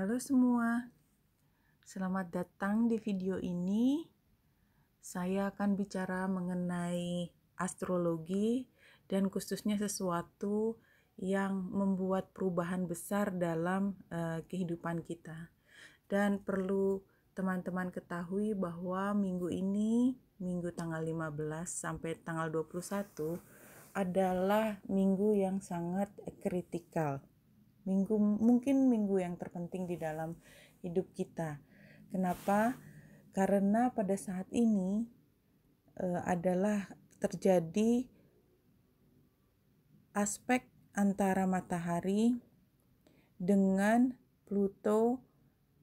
Halo semua, selamat datang di video ini. Saya akan bicara mengenai astrologi dan khususnya sesuatu yang membuat perubahan besar dalam uh, kehidupan kita. Dan perlu teman-teman ketahui bahwa minggu ini, minggu tanggal 15 sampai tanggal 21 adalah minggu yang sangat kritikal minggu mungkin minggu yang terpenting di dalam hidup kita. Kenapa? Karena pada saat ini e, adalah terjadi aspek antara matahari dengan Pluto,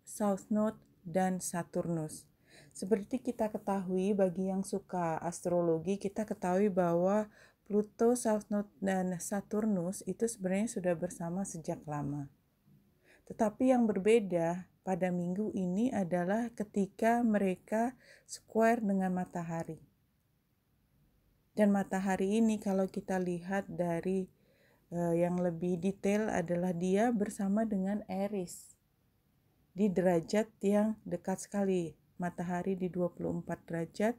South Node dan Saturnus. Seperti kita ketahui bagi yang suka astrologi, kita ketahui bahwa Pluto, South dan Saturnus itu sebenarnya sudah bersama sejak lama. Tetapi yang berbeda pada minggu ini adalah ketika mereka square dengan matahari. Dan matahari ini kalau kita lihat dari eh, yang lebih detail adalah dia bersama dengan Eris di derajat yang dekat sekali. Matahari di 24 derajat,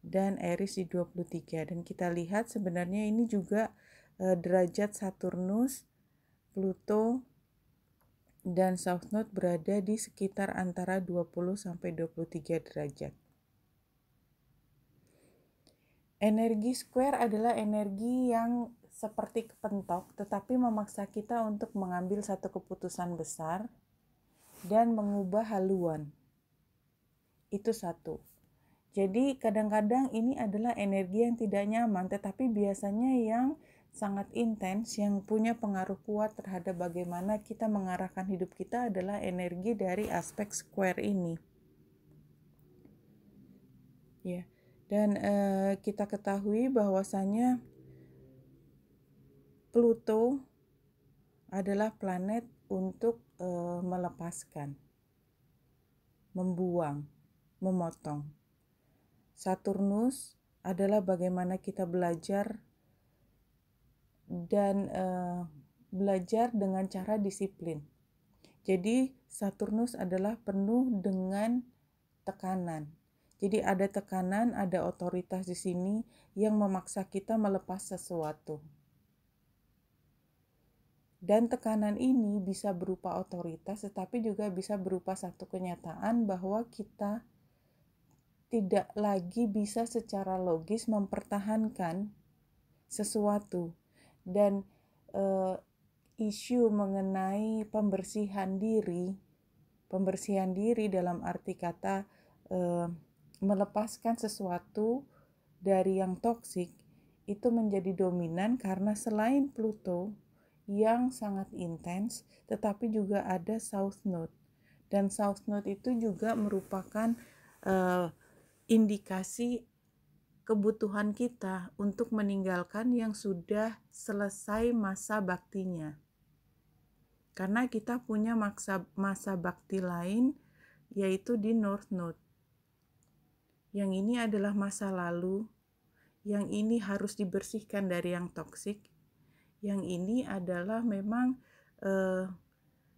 dan Eris di 23 dan kita lihat sebenarnya ini juga e, derajat Saturnus, Pluto dan South Node berada di sekitar antara 20 sampai 23 derajat. Energi square adalah energi yang seperti kepentok tetapi memaksa kita untuk mengambil satu keputusan besar dan mengubah haluan. Itu satu. Jadi kadang-kadang ini adalah energi yang tidak nyaman tetapi biasanya yang sangat intens yang punya pengaruh kuat terhadap bagaimana kita mengarahkan hidup kita adalah energi dari aspek square ini. Ya. Dan e, kita ketahui bahwasanya Pluto adalah planet untuk e, melepaskan, membuang, memotong Saturnus adalah bagaimana kita belajar dan uh, belajar dengan cara disiplin. Jadi Saturnus adalah penuh dengan tekanan. Jadi ada tekanan, ada otoritas di sini yang memaksa kita melepas sesuatu. Dan tekanan ini bisa berupa otoritas, tetapi juga bisa berupa satu kenyataan bahwa kita tidak lagi bisa secara logis mempertahankan sesuatu dan e, isu mengenai pembersihan diri pembersihan diri dalam arti kata e, melepaskan sesuatu dari yang toksik itu menjadi dominan karena selain Pluto yang sangat intens tetapi juga ada South Node dan South Node itu juga merupakan uh, indikasi kebutuhan kita untuk meninggalkan yang sudah selesai masa baktinya. Karena kita punya masa, masa bakti lain, yaitu di North Node. Yang ini adalah masa lalu, yang ini harus dibersihkan dari yang toksik, yang ini adalah memang eh,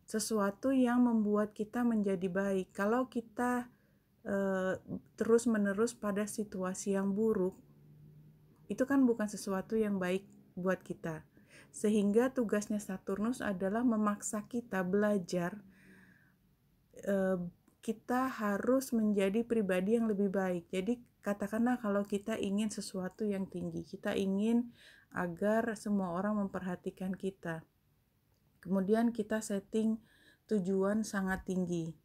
sesuatu yang membuat kita menjadi baik. Kalau kita Eh, terus menerus pada situasi yang buruk itu kan bukan sesuatu yang baik buat kita sehingga tugasnya Saturnus adalah memaksa kita belajar e, kita harus menjadi pribadi yang lebih baik. Jadi katakanlah kalau kita ingin sesuatu yang tinggi, kita ingin agar semua orang memperhatikan kita. Kemudian kita setting tujuan sangat tinggi.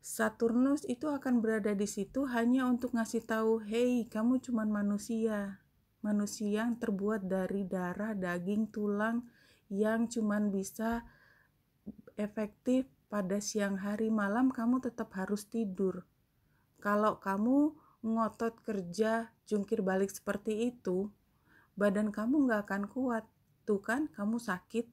Saturnus itu akan berada di situ hanya untuk ngasih tahu, hei, kamu cuma manusia." Manusia yang terbuat dari darah, daging, tulang yang cuma bisa efektif pada siang hari malam kamu tetap harus tidur. Kalau kamu ngotot kerja jungkir balik seperti itu, badan kamu nggak akan kuat. Tuh kan, kamu sakit.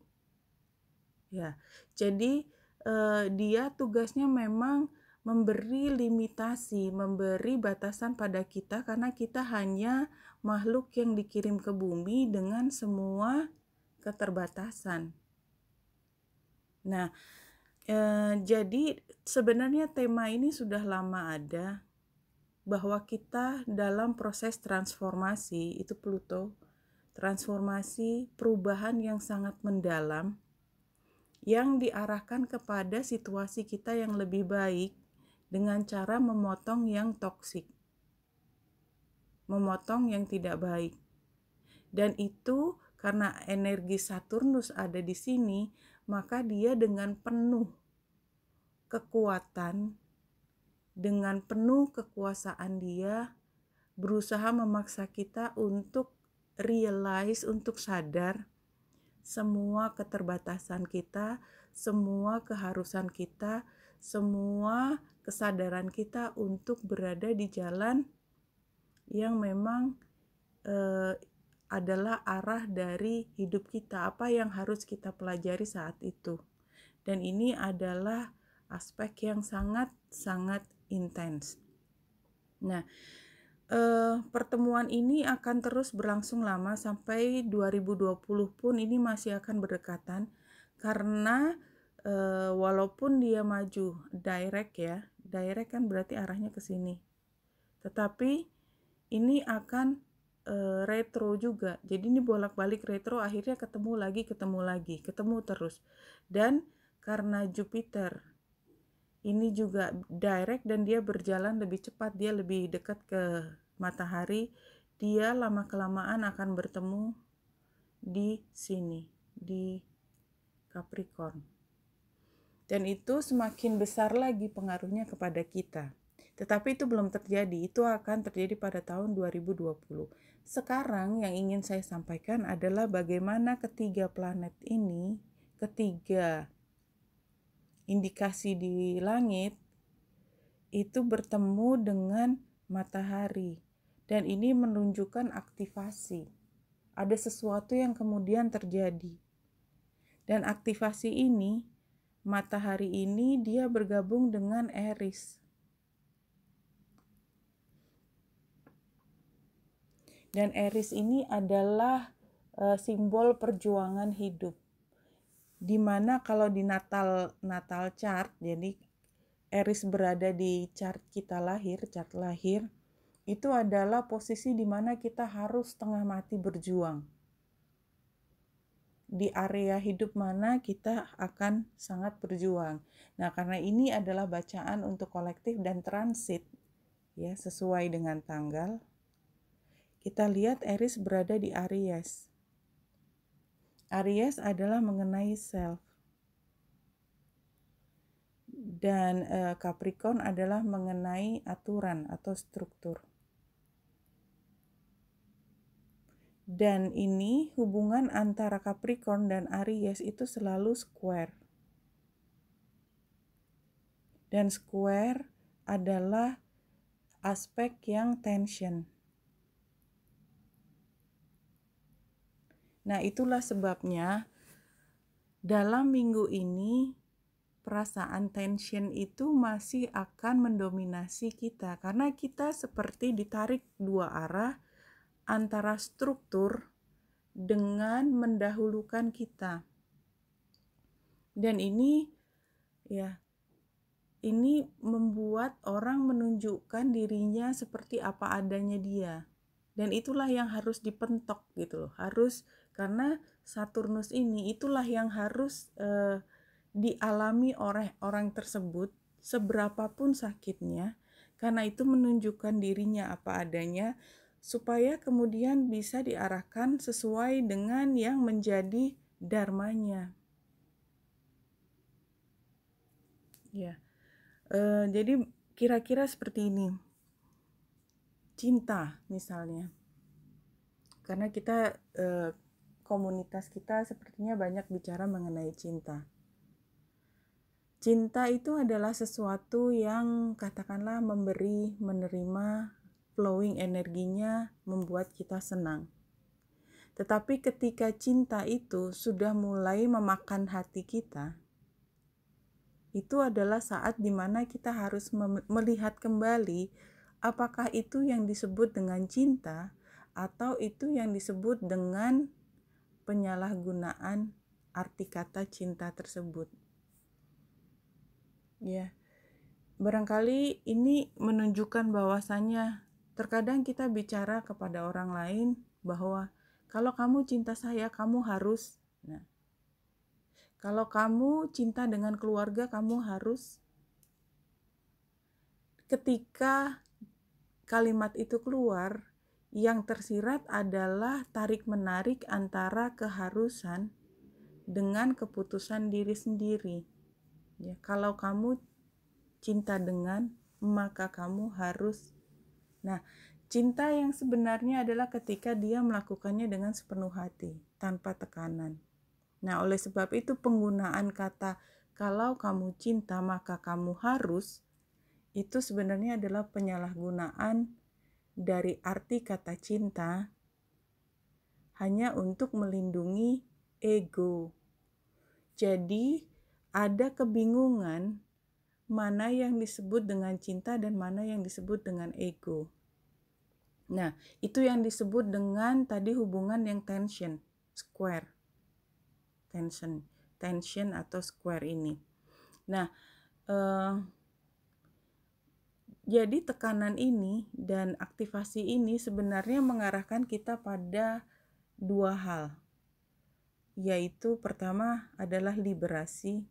Ya, jadi eh, dia tugasnya memang memberi limitasi, memberi batasan pada kita karena kita hanya makhluk yang dikirim ke bumi dengan semua keterbatasan. Nah, eh, jadi sebenarnya tema ini sudah lama ada bahwa kita dalam proses transformasi itu Pluto, transformasi perubahan yang sangat mendalam yang diarahkan kepada situasi kita yang lebih baik dengan cara memotong yang toksik, memotong yang tidak baik. Dan itu karena energi Saturnus ada di sini, maka dia dengan penuh kekuatan, dengan penuh kekuasaan dia, berusaha memaksa kita untuk realize, untuk sadar semua keterbatasan kita, semua keharusan kita, semua kesadaran kita untuk berada di jalan yang memang e, adalah arah dari hidup kita, apa yang harus kita pelajari saat itu. Dan ini adalah aspek yang sangat-sangat intens. Nah, e, pertemuan ini akan terus berlangsung lama sampai 2020 pun ini masih akan berdekatan karena uh, walaupun dia maju direct ya direct kan berarti arahnya ke sini tetapi ini akan uh, retro juga jadi ini bolak-balik retro akhirnya ketemu lagi ketemu lagi ketemu terus dan karena Jupiter ini juga direct dan dia berjalan lebih cepat dia lebih dekat ke matahari dia lama kelamaan akan bertemu di sini di Capricorn dan itu semakin besar lagi pengaruhnya kepada kita. Tetapi itu belum terjadi, itu akan terjadi pada tahun 2020. Sekarang yang ingin saya sampaikan adalah bagaimana ketiga planet ini, ketiga indikasi di langit itu bertemu dengan matahari dan ini menunjukkan aktivasi. Ada sesuatu yang kemudian terjadi. Dan aktivasi ini matahari ini dia bergabung dengan Eris. Dan Eris ini adalah e, simbol perjuangan hidup. Dimana kalau di Natal Natal chart, jadi Eris berada di chart kita lahir, chart lahir, itu adalah posisi dimana kita harus tengah mati berjuang di area hidup mana kita akan sangat berjuang. Nah, karena ini adalah bacaan untuk kolektif dan transit ya, sesuai dengan tanggal. Kita lihat Eris berada di Aries. Aries adalah mengenai self. Dan eh, Capricorn adalah mengenai aturan atau struktur. Dan ini hubungan antara Capricorn dan Aries itu selalu square. Dan square adalah aspek yang tension. Nah, itulah sebabnya dalam minggu ini perasaan tension itu masih akan mendominasi kita karena kita seperti ditarik dua arah antara struktur dengan mendahulukan kita. Dan ini ya ini membuat orang menunjukkan dirinya seperti apa adanya dia. Dan itulah yang harus dipentok gitu loh. Harus karena Saturnus ini itulah yang harus eh, dialami oleh orang tersebut seberapapun sakitnya karena itu menunjukkan dirinya apa adanya supaya kemudian bisa diarahkan sesuai dengan yang menjadi dharmanya. Ya, e, jadi kira-kira seperti ini. Cinta misalnya, karena kita e, komunitas kita sepertinya banyak bicara mengenai cinta. Cinta itu adalah sesuatu yang katakanlah memberi, menerima, flowing energinya membuat kita senang. Tetapi ketika cinta itu sudah mulai memakan hati kita, itu adalah saat di mana kita harus melihat kembali apakah itu yang disebut dengan cinta atau itu yang disebut dengan penyalahgunaan arti kata cinta tersebut. Ya, barangkali ini menunjukkan bahwasannya Terkadang kita bicara kepada orang lain bahwa kalau kamu cinta saya, kamu harus. Nah, kalau kamu cinta dengan keluarga, kamu harus. Ketika kalimat itu keluar, yang tersirat adalah tarik-menarik antara keharusan dengan keputusan diri sendiri. Ya, kalau kamu cinta dengan, maka kamu harus Nah, cinta yang sebenarnya adalah ketika dia melakukannya dengan sepenuh hati, tanpa tekanan. Nah, oleh sebab itu penggunaan kata kalau kamu cinta maka kamu harus itu sebenarnya adalah penyalahgunaan dari arti kata cinta hanya untuk melindungi ego. Jadi, ada kebingungan mana yang disebut dengan cinta dan mana yang disebut dengan ego. Nah, itu yang disebut dengan tadi hubungan yang tension, square. Tension, tension atau square ini. Nah, eh, jadi tekanan ini dan aktivasi ini sebenarnya mengarahkan kita pada dua hal. Yaitu pertama adalah liberasi,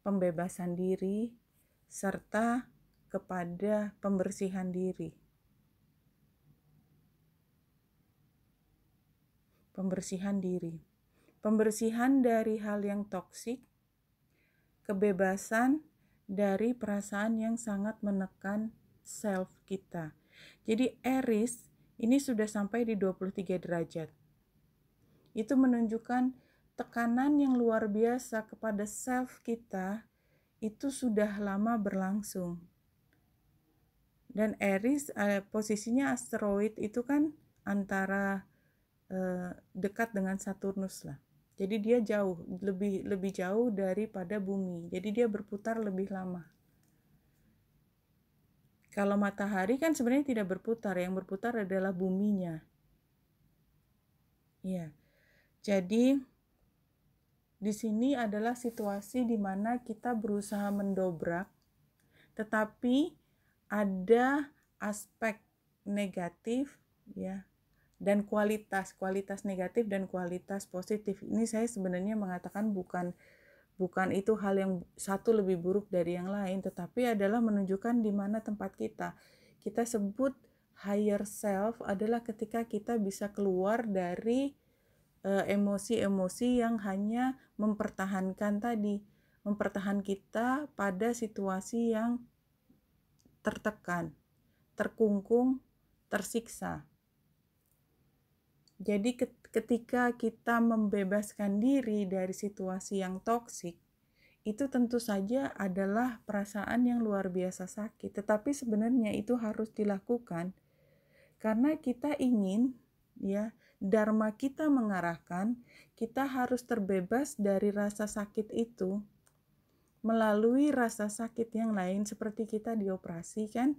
pembebasan diri, serta kepada pembersihan diri. Pembersihan diri. Pembersihan dari hal yang toksik, kebebasan dari perasaan yang sangat menekan self kita. Jadi Eris ini sudah sampai di 23 derajat. Itu menunjukkan tekanan yang luar biasa kepada self kita itu sudah lama berlangsung dan Eris eh, posisinya asteroid itu kan antara eh, dekat dengan Saturnus lah jadi dia jauh lebih lebih jauh daripada bumi jadi dia berputar lebih lama kalau matahari kan sebenarnya tidak berputar yang berputar adalah buminya ya jadi di sini adalah situasi di mana kita berusaha mendobrak tetapi ada aspek negatif ya dan kualitas kualitas negatif dan kualitas positif ini saya sebenarnya mengatakan bukan bukan itu hal yang satu lebih buruk dari yang lain tetapi adalah menunjukkan di mana tempat kita kita sebut higher self adalah ketika kita bisa keluar dari eh, emosi-emosi uh, yang hanya mempertahankan tadi mempertahankan kita pada situasi yang tertekan, terkungkung, tersiksa. Jadi ketika kita membebaskan diri dari situasi yang toksik, itu tentu saja adalah perasaan yang luar biasa sakit, tetapi sebenarnya itu harus dilakukan karena kita ingin ya dharma kita mengarahkan kita harus terbebas dari rasa sakit itu melalui rasa sakit yang lain seperti kita dioperasi kan?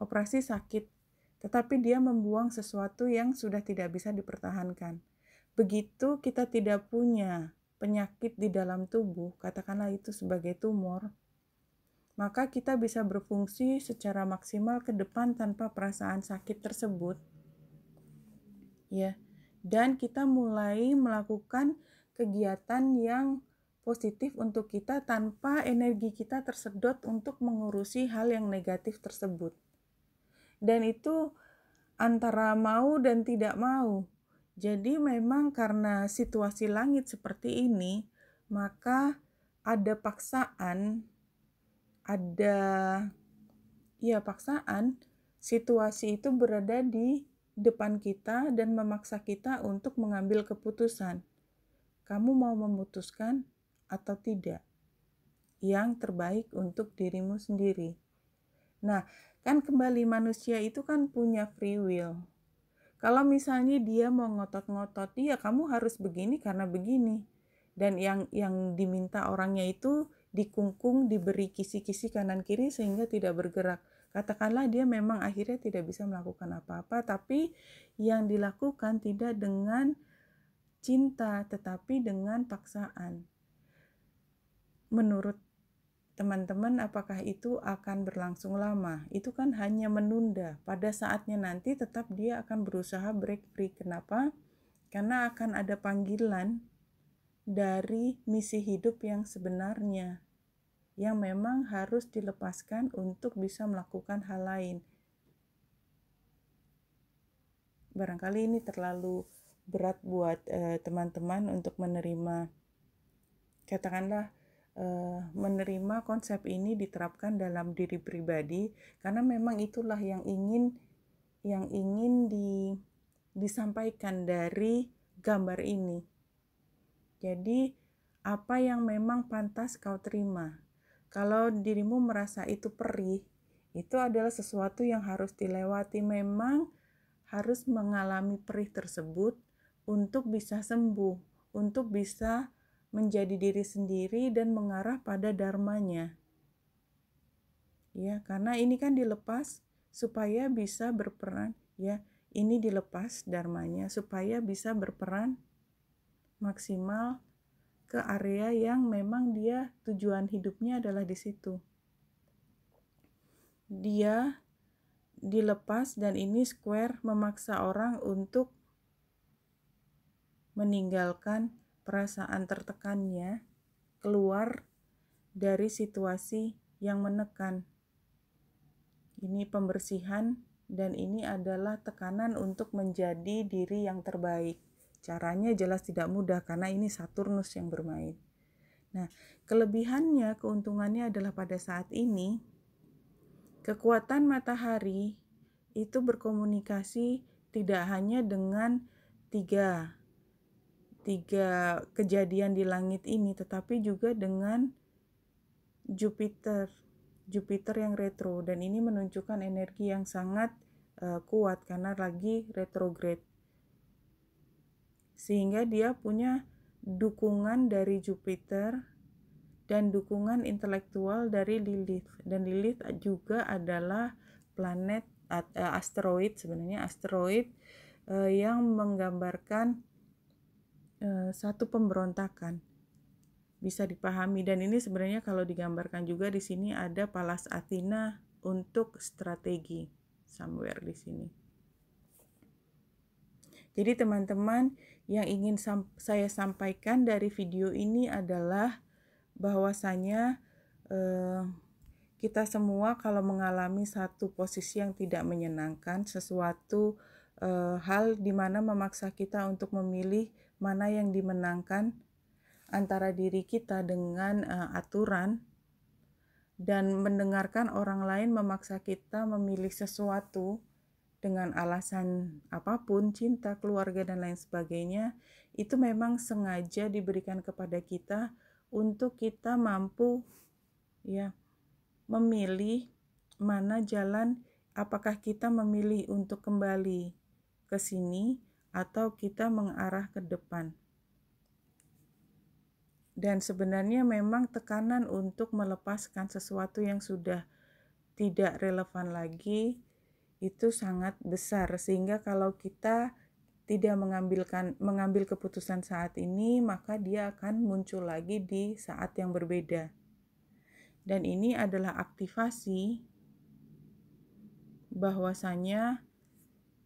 Operasi sakit, tetapi dia membuang sesuatu yang sudah tidak bisa dipertahankan. Begitu kita tidak punya penyakit di dalam tubuh, katakanlah itu sebagai tumor, maka kita bisa berfungsi secara maksimal ke depan tanpa perasaan sakit tersebut. Ya. Dan kita mulai melakukan kegiatan yang positif untuk kita tanpa energi kita tersedot untuk mengurusi hal yang negatif tersebut. Dan itu antara mau dan tidak mau. Jadi memang karena situasi langit seperti ini, maka ada paksaan, ada ya paksaan situasi itu berada di depan kita dan memaksa kita untuk mengambil keputusan. Kamu mau memutuskan atau tidak, yang terbaik untuk dirimu sendiri. Nah, kan kembali manusia itu kan punya free will. Kalau misalnya dia mau ngotot-ngotot, ya kamu harus begini karena begini. Dan yang yang diminta orangnya itu dikungkung, diberi kisi-kisi kanan kiri sehingga tidak bergerak. Katakanlah dia memang akhirnya tidak bisa melakukan apa-apa, tapi yang dilakukan tidak dengan cinta tetapi dengan paksaan menurut teman-teman apakah itu akan berlangsung lama? Itu kan hanya menunda. Pada saatnya nanti tetap dia akan berusaha break free. Kenapa? Karena akan ada panggilan dari misi hidup yang sebenarnya yang memang harus dilepaskan untuk bisa melakukan hal lain. Barangkali ini terlalu berat buat eh, teman-teman uh, untuk menerima katakanlah Eh, menerima konsep ini diterapkan dalam diri pribadi karena memang itulah yang ingin yang ingin di, disampaikan dari gambar ini. Jadi apa yang memang pantas kau terima. Kalau dirimu merasa itu perih, itu adalah sesuatu yang harus dilewati memang harus mengalami perih tersebut untuk bisa sembuh, untuk bisa menjadi diri sendiri dan mengarah pada dharmanya. Ya, karena ini kan dilepas supaya bisa berperan, ya. Ini dilepas dharmanya supaya bisa berperan maksimal ke area yang memang dia tujuan hidupnya adalah di situ. Dia dilepas dan ini square memaksa orang untuk meninggalkan perasaan tertekannya keluar dari situasi yang menekan. Ini pembersihan dan ini adalah tekanan untuk menjadi diri yang terbaik. Caranya jelas tidak mudah karena ini Saturnus yang bermain. Nah, kelebihannya, keuntungannya adalah pada saat ini kekuatan matahari itu berkomunikasi tidak hanya dengan tiga tiga kejadian di langit ini, tetapi juga dengan Jupiter, Jupiter yang retro, dan ini menunjukkan energi yang sangat uh, kuat karena lagi retrograde, sehingga dia punya dukungan dari Jupiter dan dukungan intelektual dari Lilith, dan Lilith juga adalah planet uh, asteroid sebenarnya asteroid uh, yang menggambarkan Eh, satu pemberontakan bisa dipahami dan ini sebenarnya kalau digambarkan juga di sini ada Palas Athena untuk strategi somewhere di sini. Jadi teman-teman yang ingin sam saya sampaikan dari video ini adalah bahwasanya eh, kita semua kalau mengalami satu posisi yang tidak menyenangkan, sesuatu eh, hal di mana memaksa kita untuk memilih mana yang dimenangkan antara diri kita dengan uh, aturan dan mendengarkan orang lain memaksa kita memilih sesuatu dengan alasan apapun, cinta, keluarga dan lain sebagainya, itu memang sengaja diberikan kepada kita untuk kita mampu ya memilih mana jalan apakah kita memilih untuk kembali ke sini atau kita mengarah ke depan. Dan sebenarnya memang tekanan untuk melepaskan sesuatu yang sudah tidak relevan lagi itu sangat besar sehingga kalau kita tidak mengambilkan mengambil keputusan saat ini maka dia akan muncul lagi di saat yang berbeda. Dan ini adalah aktivasi bahwasanya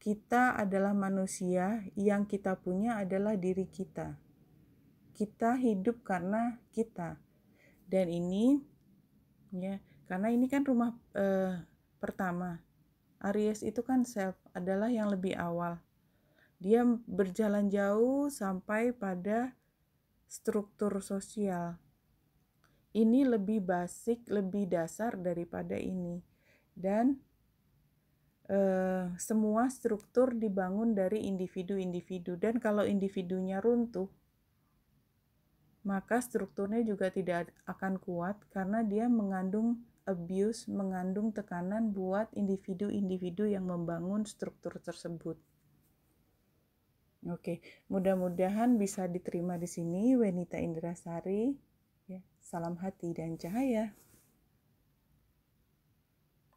kita adalah manusia, yang kita punya adalah diri kita. Kita hidup karena kita. Dan ini ya, karena ini kan rumah eh, pertama. Aries itu kan self adalah yang lebih awal. Dia berjalan jauh sampai pada struktur sosial. Ini lebih basic, lebih dasar daripada ini. Dan eh, semua struktur dibangun dari individu-individu dan kalau individunya runtuh maka strukturnya juga tidak akan kuat karena dia mengandung abuse, mengandung tekanan buat individu-individu yang membangun struktur tersebut. Oke, mudah-mudahan bisa diterima di sini Wenita Indrasari. Ya, salam hati dan cahaya.